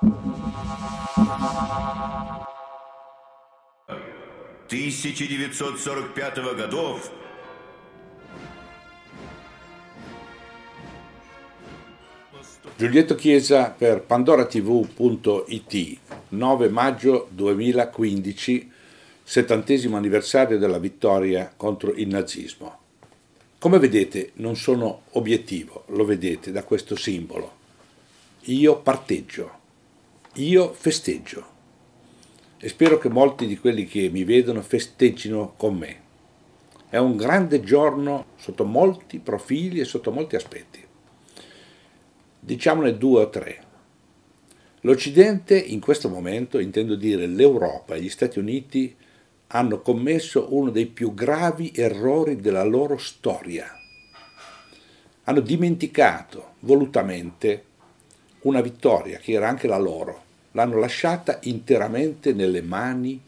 1945 годов Giulietto Chiesa per pandoratv.it 9 maggio 2015 settantesimo anniversario della vittoria contro il nazismo. Come vedete non sono obiettivo, lo vedete da questo simbolo. Io parteggio. Io festeggio e spero che molti di quelli che mi vedono festeggino con me. È un grande giorno sotto molti profili e sotto molti aspetti. Diciamone due o tre. L'Occidente in questo momento, intendo dire l'Europa e gli Stati Uniti, hanno commesso uno dei più gravi errori della loro storia. Hanno dimenticato volutamente una vittoria che era anche la loro, l'hanno lasciata interamente nelle mani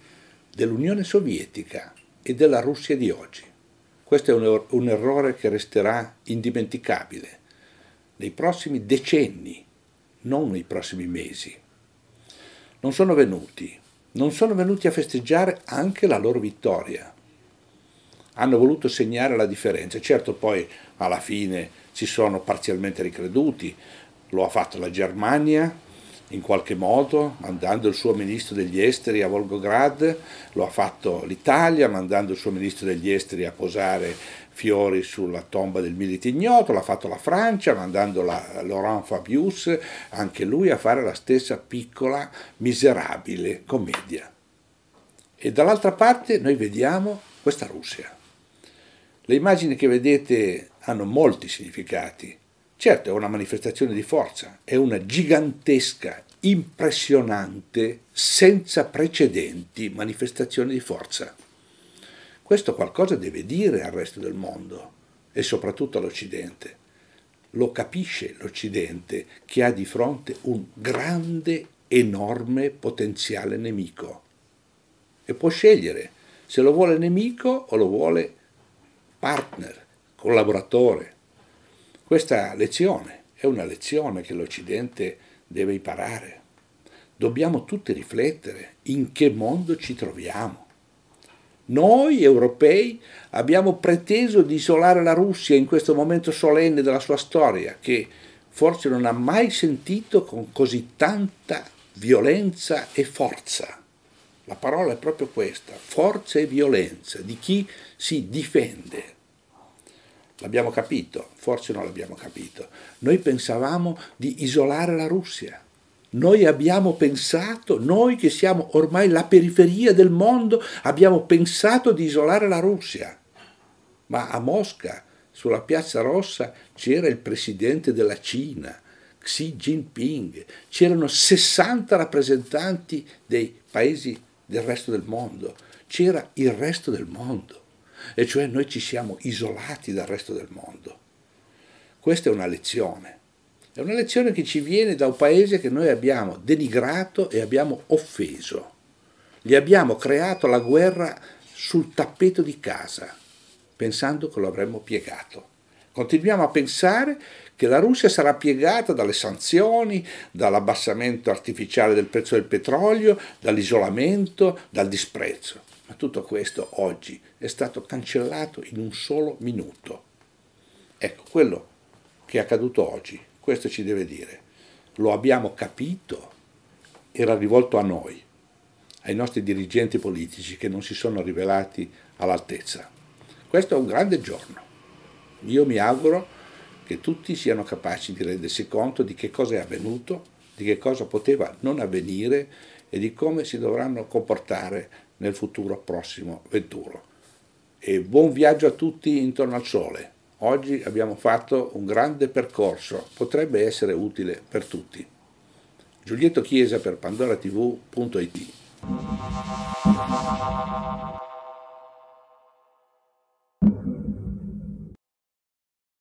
dell'Unione Sovietica e della Russia di oggi. Questo è un, er-, un errore che resterà indimenticabile nei prossimi decenni, non nei prossimi mesi. Non sono venuti, non sono venuti a festeggiare anche la loro vittoria. Hanno voluto segnare la differenza. Certo poi alla fine si sono parzialmente ricreduti, lo ha fatto la Germania, in qualche modo, mandando il suo ministro degli esteri a Volgograd, lo ha fatto l'Italia, mandando il suo ministro degli esteri a posare fiori sulla tomba del milite ignoto, l'ha fatto la Francia, mandando la Laurent Fabius anche lui a fare la stessa piccola, miserabile commedia. E dall'altra parte noi vediamo questa Russia. Le immagini che vedete hanno molti significati, Certo, è una manifestazione di forza, è una gigantesca, impressionante, senza precedenti manifestazione di forza. Questo qualcosa deve dire al resto del mondo e soprattutto all'Occidente. Lo capisce l'Occidente che ha di fronte un grande, enorme potenziale nemico e può scegliere se lo vuole nemico o lo vuole partner, collaboratore, questa lezione è una lezione che l'Occidente deve imparare. Dobbiamo tutti riflettere in che mondo ci troviamo. Noi europei abbiamo preteso di isolare la Russia in questo momento solenne della sua storia che forse non ha mai sentito con così tanta violenza e forza. La parola è proprio questa, forza e violenza di chi si difende L'abbiamo capito, forse non l'abbiamo capito. Noi pensavamo di isolare la Russia. Noi abbiamo pensato, noi che siamo ormai la periferia del mondo, abbiamo pensato di isolare la Russia. Ma a Mosca, sulla Piazza Rossa, c'era il presidente della Cina, Xi Jinping, c'erano 60 rappresentanti dei paesi del resto del mondo, c'era il resto del mondo e cioè noi ci siamo isolati dal resto del mondo. Questa è una lezione. È una lezione che ci viene da un paese che noi abbiamo denigrato e abbiamo offeso. Gli abbiamo creato la guerra sul tappeto di casa, pensando che lo avremmo piegato. Continuiamo a pensare che la Russia sarà piegata dalle sanzioni, dall'abbassamento artificiale del prezzo del petrolio, dall'isolamento, dal disprezzo. Ma tutto questo oggi è stato cancellato in un solo minuto. Ecco, quello che è accaduto oggi, questo ci deve dire. Lo abbiamo capito, era rivolto a noi, ai nostri dirigenti politici che non si sono rivelati all'altezza. Questo è un grande giorno. Io mi auguro che tutti siano capaci di rendersi conto di che cosa è avvenuto, di che cosa poteva non avvenire e di come si dovranno comportare nel futuro prossimo venturo. E buon viaggio a tutti intorno al sole. Oggi abbiamo fatto un grande percorso, potrebbe essere utile per tutti. Giulietto Chiesa per pandoratv.it